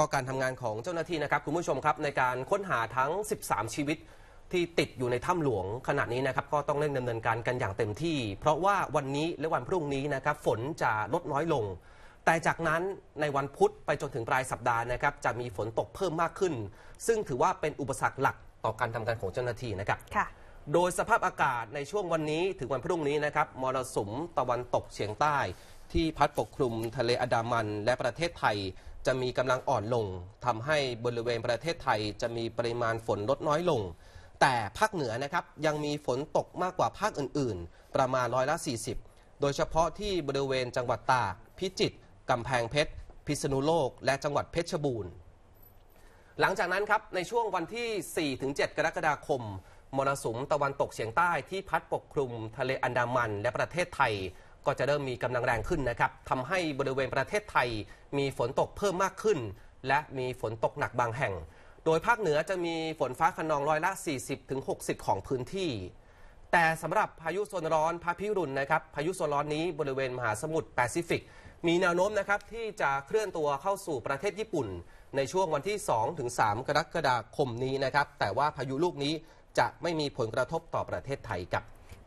ก็การทำงานของเจ้าหน้าที่นะครับ คุณผู้ชมครับในการค้นหาทั้ง 13 ชีวิตที่ติดอยู่ในถ้ำหลวงขณะนี้นะครับก็ต้องเร่งดาเนินการกันอย่างเต็มที่ เพราะว่าวันนี้และวันพรุ่งนี้นะครับฝนจะลดน้อยลง แต่จากนั้นในวันพุธไปจนถึงปลายสัปดาห์นะครับ จะมีฝนตกเพิ่มมากขึ้น ซึ่งถือว่าเป็นอุปสรรคหลักต่อการทำการของเจ้าหน้าที่นะครับค่ะโดยสภาพอากาศในช่วงวันนี้ ถึงวันพรุ่งนี้นะครับมรสุมตะวันตกเฉียงใต้ที่พัดปกคลุมทะเลอันดามัน และประเทศไทยจะมีกำลังอ่อนลงทำให้บริเวณประเทศไทยจะมีปริมาณฝนลดน้อยลง แต่ภาคเหนือนะครับยังมีฝนตกมากกว่าภาคอื่นๆ ประมาณร้อยละ40โดยเฉพาะที่บริเวณจังหวัดตากพิจิตรกำแพงเพชรพิษณุโลก และจังหวัดเพชรบูรณ์หลังจากนั้นครับ ในช่วงวันที่ 4-7 กรกฎาคมมรสุมตะวันตกเฉียงใต้ที่พัดปกคลุม ทะเลอันดามัน และประเทศไทยก็จะเริ่มมีกำลังแรงขึ้นนะครับ ทำให้บริเวณประเทศไทยมีฝนตกเพิ่มมากขึ้น และมีฝนตกหนักบางแห่ง โดยภาคเหนือจะมีฝนฟ้าขนองร้อยละ 40-60 ของพื้นที่ แต่สำหรับพายุโซนร้อนพาพิรุณนะครับ พายุโซนร้อนนี้บริเวณมหาสมุทรแปซิฟิก มีแนวโน้มนะครับที่จะเคลื่อนตัวเข้าสู่ประเทศญี่ปุ่น ในช่วงวันที่ 2-3 กรกฎาคมนี้นะครับ แต่ว่าพายุลูกนี้จะไม่มีผลกระทบต่อประเทศไทยกับ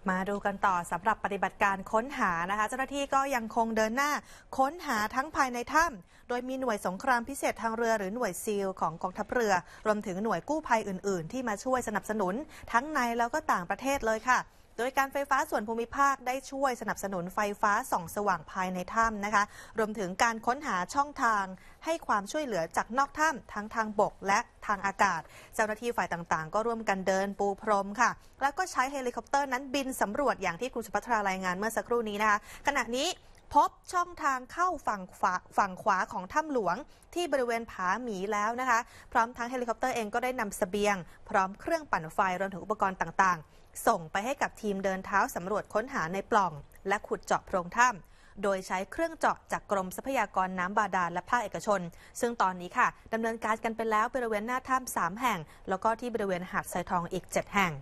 มาดูกันต่อสำหรับปฏิบัติการค้นหานะคะเจ้าหน้าที่ก็ยังคงเดินหน้า ค้นหาทั้งภายในถ้ำโดยมีหน่วยสงครามพิเศษทางเรือหรือหน่วยซีลของกองทัพเรือ รวมถึงหน่วยกู้ภัยอื่นๆ ที่มาช่วยสนับสนุนทั้งในแล้วก็ต่างประเทศเลยค่ะโดยการไฟฟ้าส่วนภูมิภาคได้ช่วยสนับสนุนไฟฟ้าส่อง สว่างภายในถ้ำนะคะ รวมถึงการค้นหาช่องทางให้ความช่วยเหลือจากนอกถ้ำทั้งทางบกและทางอากาศ เจ้าหน้าที่ฝ่ายต่างๆก็ร่วมกันเดินปูพรมค่ะ แล้วก็ใช้เฮลิคอปเตอร์นั้นบินสำรวจอย่างที่คุณสุภัทรารายงานเมื่อสักครู่นี้นะคะ ขณะนี้พบช่องทางเข้าฝั่งขวาฝั่งขวาของถ้ำหลวงที่บริเวณผาหมีแล้วนะคะ พร้อมทั้งเฮลิคอปเตอร์เองก็ได้นำสเสบียง พร้อมเครื่องปั่นไฟรวมถึงอุปกรณ์ต่างๆ ส่งไปให้กับทีมเดินเท้าสำรวจค้นหาในปล่อง และขุดเจาะโพรงถ้ำโดยใช้เครื่องเจาะจากกรมทรัพยากรน้ำบาดาลและภาคเอกชน ซึ่งตอนนี้ค่ะดำเนินการกันไปแล้วบริเวณหน้าถ้ำสามแห่ง แล้วก็ที่บริเวณหาดทรายทองอีก 7 แห่ง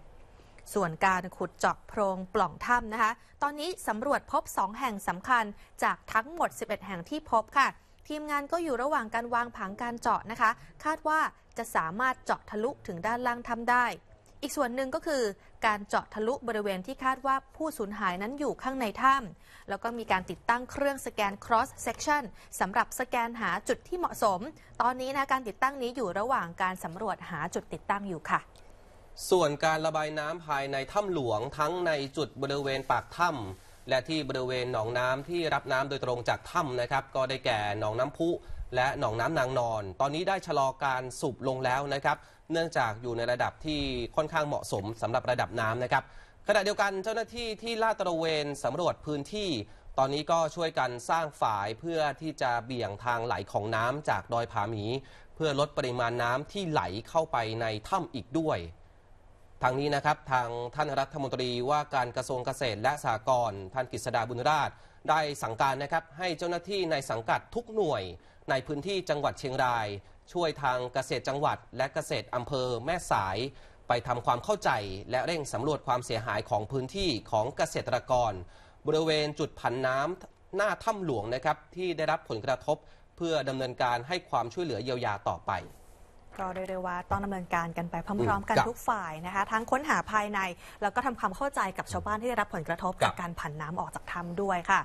ส่วนการขุดเจาะโพรงปล่องถ้ำนะคะ ตอนนี้สำรวจพบ 2 แห่งสำคัญ จากทั้งหมด 11 แห่งที่พบค่ะ ทีมงานก็อยู่ระหว่างการวางผังการเจาะนะคะ คาดว่าจะสามารถเจาะทะลุถึงด้านล่างถ้ำได้ อีกส่วนหนึ่งก็คือการเจาะทะลุบริเวณที่คาดว่าผู้สูญหายนั้นอยู่ข้างในถ้ำ แล้วก็มีการติดตั้งเครื่องสแกน cross section สำหรับสแกนหาจุดที่เหมาะสม ตอนนี้นะการติดตั้งนี้อยู่ระหว่างการสำรวจหาจุดติดตั้งอยู่ค่ะส่วนการระบายน้ำภายในถ้ำหลวงทั้งในจุดบริเวณปากถ้ำและที่บริเวณหนองน้ำที่รับน้ำโดยตรงจากถ้ำนะครับก็ได้แก่หนองน้ำพุและหนองน้ำนางนอน ตอนนี้ได้ชะลอการสูบลงแล้วนะครับ เนื่องจากอยู่ในระดับที่ค่อนข้างเหมาะสมสำหรับระดับน้ำนะครับ ขณะเดียวกันเจ้าหน้าที่ที่ลาดตระเวนสำรวจพื้นที่ ตอนนี้ก็ช่วยกันสร้างฝายเพื่อที่จะเบี่ยงทางไหลของน้ำจากดอยผาหมี เพื่อลดปริมาณน้ำที่ไหลเข้าไปในถ้ำอีกด้วยทางนี้นะครับทางท่านรัฐมนตรีว่าการกระทรวงเกษตรและสหกรณ์ท่านกฤษดาบุญราชได้สั่งการนะครับให้เจ้าหน้าที่ในสังกัดทุกหน่วยในพื้นที่จังหวัดเชียงราย ช่วยทางเกษตรจังหวัดและเกษตรอำเภอแม่สาย ไปทำความเข้าใจและเร่งสำรวจความเสียหายของพื้นที่ของเกษตรกร บริเวณจุดผันน้ำหน้าถ้ำหลวงนะครับที่ได้รับผลกระทบ เพื่อดำเนินการให้ความช่วยเหลือเยียวยาต่อไปก็เรียกได้ว่าต้องดำเนินการกันไปพร้อมๆกันทุกฝ่ายนะคะ ทั้งค้นหาภายใน แล้วก็ทำความเข้าใจกับชาวบ้านที่ได้รับผลกระทบจากการผันน้ำออกจากถ้ำด้วยค่ะ